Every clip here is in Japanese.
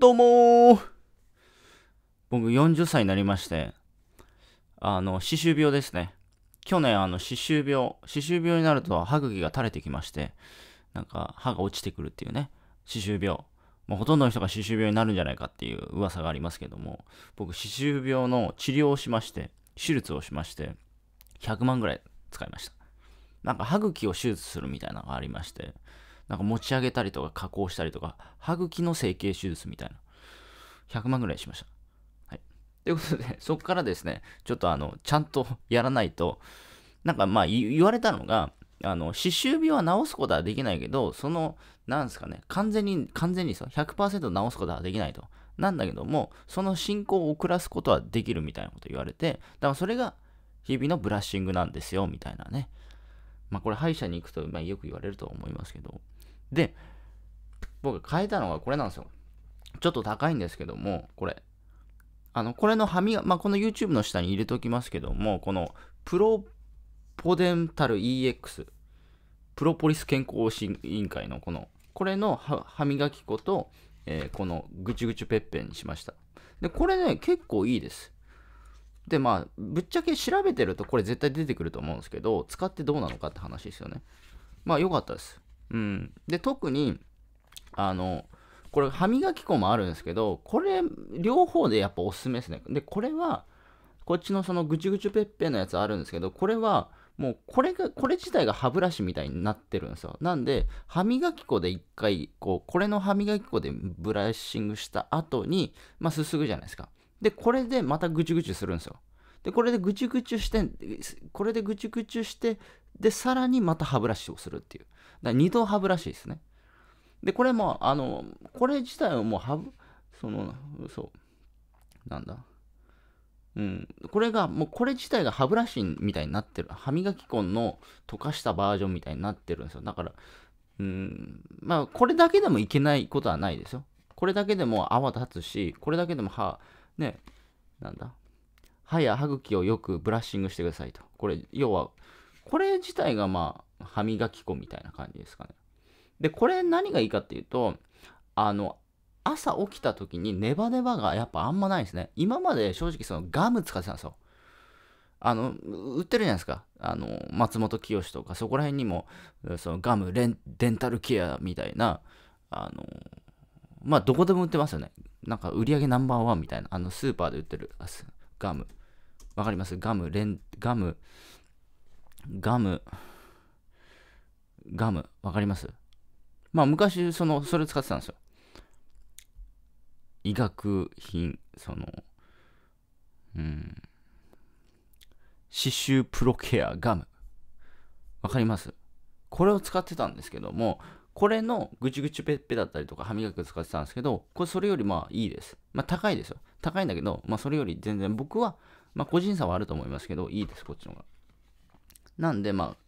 どうも僕40歳になりまして、あの、歯周病ですね。去年、あの、歯周病、歯周病になると歯茎が垂れてきまして、なんか歯が落ちてくるっていうね、歯周病。もうほとんどの人が歯周病になるんじゃないかっていう噂がありますけども、僕、歯周病の治療をしまして、手術をしまして、100万ぐらい使いました。なんか歯茎を手術するみたいなのがありまして、なんか持ち上げたりとか加工したりとか、歯茎の整形手術みたいな。100万ぐらいしました。はい。ということで、そこからですね、ちょっとあの、ちゃんとやらないと、なんかまあ言われたのが、あの、歯周病は治すことはできないけど、その、なんですかね、完全に、完全にです100%治すことはできないと。なんだけども、その進行を遅らすことはできるみたいなこと言われて、だからそれが日々のブラッシングなんですよ、みたいなね。まあこれ歯医者に行くと、まあ、よく言われると思いますけど、で、僕変えたのがこれなんですよ。ちょっと高いんですけども、これ。あの、これの歯磨まあ、この YouTube の下に入れておきますけども、このプロポデンタル EX、プロポリス健康委員会のこの、これの歯磨き粉と、えー、このぐちぐちペッペンにしました。で、これね、結構いいです。で、まあ、ぶっちゃけ調べてるとこれ絶対出てくると思うんですけど、使ってどうなのかって話ですよね。まあ、良かったです。うん。で、特に、あの、これ歯磨き粉もあるんですけど、これ、両方でやっぱおすすめですね。で、これは、こっちのそのぐちぐちぺっぺのやつあるんですけど、これは、もうこれが、これ自体が歯ブラシみたいになってるんですよ。なんで、歯磨き粉で一回、こう、これの歯磨き粉でブラッシングした後に、まあ、すすぐじゃないですか。で、これでまたぐちぐちするんですよ。で、これでぐちぐちして、これでぐちぐちして、で、さらにまた歯ブラシをするっていう。だ二度歯ブラシですね。で、これも、あの、これ自体はもう歯ブ、その、そう、なんだ。うん、これが、もうこれ自体が歯ブラシみたいになってる。歯磨き粉の溶かしたバージョンみたいになってるんですよ。だから、うん、まあ、これだけでもいけないことはないですよ。これだけでも泡立つし、これだけでも歯、ね、なんだ、歯や歯茎をよくブラッシングしてくださいと。これ、要は、これ自体がまあ、歯磨き粉みたいな感じですかね。で、これ何がいいかっていうと、あの、朝起きた時にネバネバがやっぱあんまないですね。今まで正直そのガム使ってたんですよ。あの、売ってるじゃないですか。あの、松本清とか、そこら辺にも、そのガムレン、デンタルケアみたいな、あの、まあ、どこでも売ってますよね。なんか売り上げナンバーワンみたいな、あの、スーパーで売ってる、ガム。わかりますガム、レン、ガム、ガム、ガム、わかりますまあ昔、その、それ使ってたんですよ。医学品、その、うん、刺繍プロケアガム。わかりますこれを使ってたんですけども、これのぐちぐちペッペだったりとか歯磨きを使ってたんですけど、これそれよりまあいいです。まあ高いですよ。高いんだけど、まあそれより全然僕は、まあ個人差はあると思いますけど、いいです、こっちの方が。なんでまあ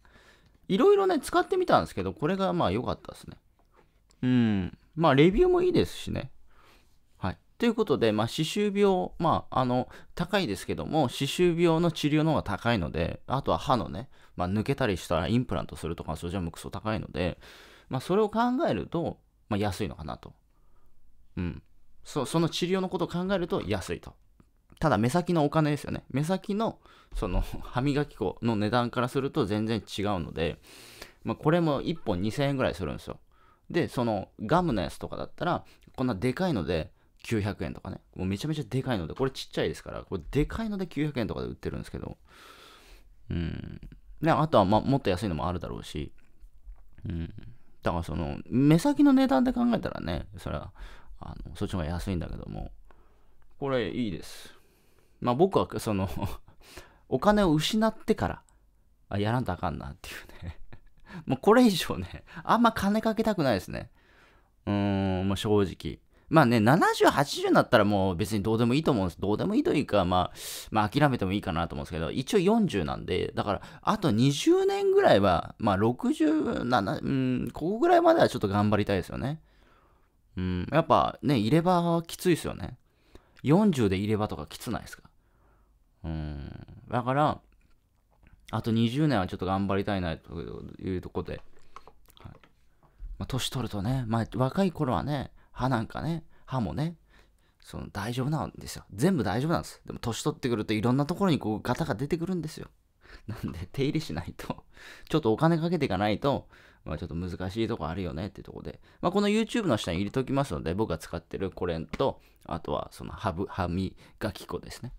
いろいろね、使ってみたんですけど、これがまあ良かったですね。うん。まあ、レビューもいいですしね。はい。ということで、まあ、歯周病、まあ、あの、高いですけども、歯周病の治療の方が高いので、あとは歯のね、まあ、抜けたりしたらインプラントするとか、それじゃもクソ高いので、まあ、それを考えると、まあ、安いのかなと。うん。そその治療のことを考えると安いと。ただ目先のお金ですよね。目先のその 歯磨き粉の値段からすると全然違うので、まあ、これも1本2000円ぐらいするんですよ。で、そのガムのやつとかだったら、こんなでかいので900円とかね。もうめちゃめちゃでかいので、これちっちゃいですから、これでかいので900円とかで売ってるんですけど、うん。で、あとは、ま、もっと安いのもあるだろうし、うん。だからその、目先の値段で考えたらね、それは、あのそっちの方が安いんだけども、これいいです。まあ僕はその お金を失ってから、あ、やらんとあかんなっていうね もうこれ以上ね、あんま金かけたくないですね。うーん、もう正直。まあね、70、80になったらもう別にどうでもいいと思うんです。どうでもいいというか、まあ、まあ諦めてもいいかなと思うんですけど、一応40なんで、だからあと20年ぐらいは、まあ67、うん、ここぐらいまではちょっと頑張りたいですよね。うん、やっぱね、入れ歯はきついですよね。40で入れ歯とかきつないですかうん。だから、あと20年はちょっと頑張りたいなというとこで、はい、まあ、年取るとね、まあ、若い頃はね、歯なんかね、歯もね、その大丈夫なんですよ。全部大丈夫なんです。でも年取ってくるといろんなところにこう型が出てくるんですよ。なんで手入れしないと、ちょっとお金かけていかないと、まあちょっと難しいとこあるよねっていうとこで、まあこの YouTube の下に入れておきますので、僕が使ってるこれと、あとはその歯磨き粉ですね。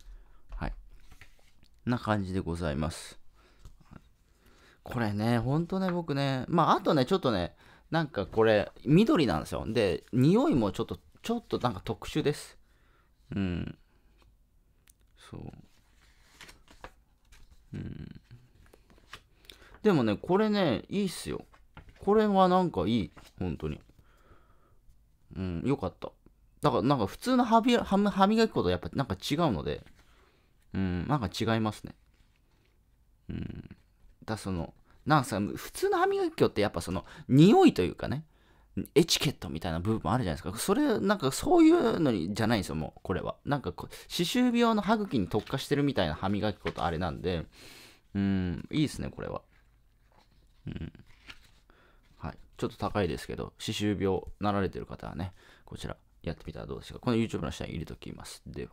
な感じでございます。これね、ほんとね、僕ね、まあ、あとね、ちょっとね、なんかこれ、緑なんですよ。で、匂いもちょっと、ちょっとなんか特殊です。うん。そう。うん。でもね、これね、いいっすよ。これはなんかいい。本当に。うん、よかった。だからなんか普通の歯磨き粉とやっぱなんか違うので、うん、なんか違いますね。うん。だその、なんか普通の歯磨き粉ってやっぱその、匂いというかね、エチケットみたいな部分もあるじゃないですか。それ、なんかそういうのにじゃないんですよ、もう、これは。なんか、歯周病の歯茎に特化してるみたいな歯磨き粉とあれなんで、うん、いいですね、これは。うん。はい。ちょっと高いですけど、歯周病なられてる方はね、こちらやってみたらどうでしょうか。この YouTube の下に入れときます。では。